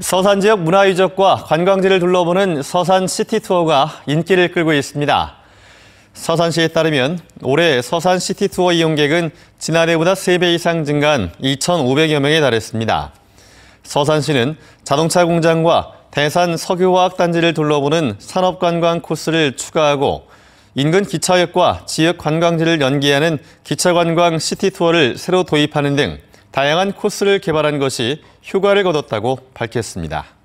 서산 지역 문화유적과 관광지를 둘러보는 서산 시티 투어가 인기를 끌고 있습니다. 서산시에 따르면 올해 서산 시티 투어 이용객은 지난해보다 3배 이상 증가한 2,500여 명에 달했습니다. 서산시는 자동차 공장과 대산 석유화학단지를 둘러보는 산업관광 코스를 추가하고 인근 기차역과 지역 관광지를 연계하는 기차관광 시티 투어를 새로 도입하는 등 다양한 코스를 개발한 것이 효과를 거뒀다고 밝혔습니다.